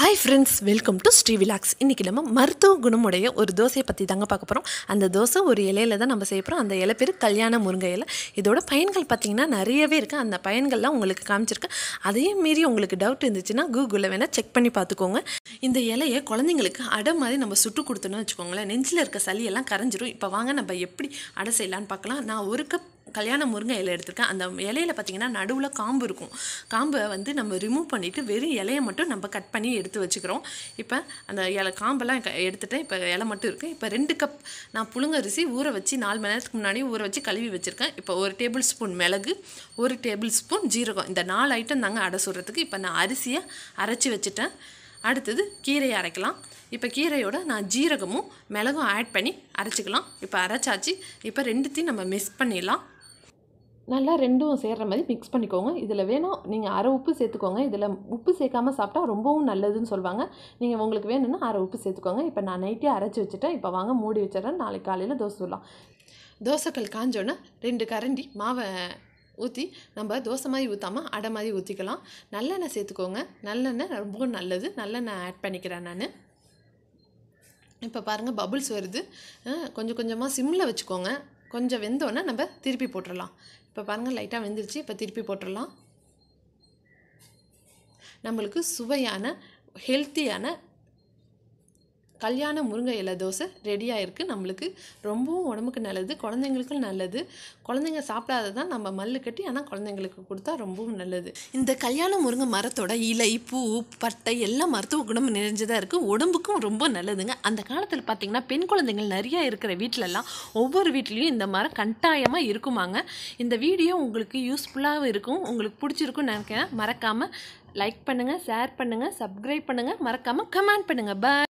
hi friends welcome to Sri விலாக்ஸ் இன்றைக்கி நம்ம மருத்துவ குணமுடைய ஒரு தோசையை பற்றி தாங்க பார்க்க போகிறோம் அந்த தோசை ஒரு இலையில தான் நம்ம செய்ய போகிறோம் அந்த இலை பேர் கல்யாண முருங்கை இலை இதோட பயன்கள் பார்த்திங்கன்னா நிறையவே இருக்குது அந்த பயன்கள்லாம் உங்களுக்கு காமிச்சிருக்கேன் அதையும் மீறி உங்களுக்கு டவுட் இருந்துச்சுன்னா கூகுளில் வேணால் செக் பண்ணி பார்த்துக்கோங்க இந்த இலையை குழந்தைங்களுக்கு அடை மாதிரி நம்ம சுட்டு கொடுத்தோன்னு வச்சுக்கோங்களேன் நெஞ்சில் இருக்க சளியெல்லாம் கரைஞ்சிரும் இப்போ வாங்க நம்ம எப்படி அடை செய்யலான்னு பார்க்கலாம் நான் ஒரு கப் கல்யாண முருங்கை இலை எடுத்திருக்கேன் அந்த இலையில பார்த்திங்கன்னா நடுவில் காம்பு இருக்கும் காம்பை வந்து நம்ம ரிமூவ் பண்ணிவிட்டு வெறும் இலையை மட்டும் நம்ம கட் பண்ணி எடுத்து வச்சுக்கிறோம் இப்போ அந்த இலை காம்பெல்லாம் எடுத்துகிட்டேன் இப்போ இலை மட்டும் இருக்குது இப்போ ரெண்டு கப் நான் புழுங்கரிசி ஊற வச்சு நாலு மணி நேரத்துக்கு முன்னாடி ஊற வச்சு கழுவி வச்சுருக்கேன் இப்போ ஒரு டேபிள் ஸ்பூன் மிளகு ஒரு டேபிள் ஸ்பூன் ஜீரகம் இந்த நாலு ஐட்டம் தாங்க அடை சுடுறதுக்கு இப்போ நான் அரிசியை அரைச்சி வச்சுட்டேன் அடுத்தது கீரையை அரைக்கலாம் இப்போ கீரையோட நான் ஜீரகமும் மிளகும் ஆட் பண்ணி அரைச்சிக்கலாம் இப்போ அரைச்சாச்சு இப்போ ரெண்டுத்தையும் நம்ம மிக்ஸ் பண்ணிடலாம் நல்லா ரெண்டும் சேர்கிற மாதிரி மிக்ஸ் பண்ணிக்கோங்க இதில் வேணும் நீங்கள் அரை உப்பு சேர்த்துக்கோங்க இதில் உப்பு சேர்க்காமல் சாப்பிட்டா ரொம்பவும் நல்லதுன்னு சொல்லுவாங்க நீங்கள் உங்களுக்கு வேணும்னா அரை உப்பு சேர்த்துக்கோங்க இப்போ நான் நைட்டே அரைச்சி வச்சுட்டேன் இப்போ வாங்க மூடி வச்சிடறேன் நாளைக்கு காலையில் தோசை விடலாம் தோசைக்கல் காஞ்சோன்னா ரெண்டு கரண்டி மாவை ஊற்றி நம்ம தோசை மாதிரி ஊற்றாமல் அடை மாதிரி ஊற்றிக்கலாம் நல்லெண்ணெய் சேர்த்துக்கோங்க நல்லெண்ணெய் ரொம்ப நல்லது நல்லெண்ணெய் ஆட் பண்ணிக்கிறேன் நான் இப்போ பாருங்கள் பபுள்ஸ் வருது கொஞ்சம் கொஞ்சமாக சிம்மில் வச்சுக்கோங்க கொஞ்சம் வெந்தோன்னே நம்ம திருப்பி போட்டுடலாம் இப்போ பாருங்கள் லைட்டாக வெந்துருச்சு இப்போ திருப்பி போட்டுடலாம் நம்மளுக்கு சுவையான ஹெல்த்தியான கல்யாண முருங்கை இலை தோசை ரெடியாக இருக்குது நம்மளுக்கு ரொம்பவும் உடம்புக்கு நல்லது குழந்தைங்களுக்கும் நல்லது குழந்தைங்க சாப்பிடாததான் நம்ம மல்லு கட்டி ஆனால் குழந்தைங்களுக்கு கொடுத்தா ரொம்பவும் நல்லது இந்த கல்யாண முருங்கை மரத்தோட இலை பூ பட்டை எல்லாம் மருத்துவ குணம் நிறைஞ்சதாக இருக்குது உடம்புக்கும் ரொம்ப நல்லதுங்க அந்த காலத்தில் பார்த்திங்கன்னா பெண் குழந்தைங்கள் நிறையா இருக்கிற வீட்டிலலாம் ஒவ்வொரு வீட்லேயும் இந்த மரம் கட்டாயமாக இருக்குமாங்க இந்த வீடியோ உங்களுக்கு யூஸ்ஃபுல்லாகவும் இருக்கும் உங்களுக்கு பிடிச்சிருக்கும்னு நினைக்கிறேன் மறக்காமல் லைக் பண்ணுங்கள் ஷேர் பண்ணுங்கள் சப்ஸ்கிரைப் பண்ணுங்கள் மறக்காமல் கமெண்ட் பண்ணுங்கள் பாய்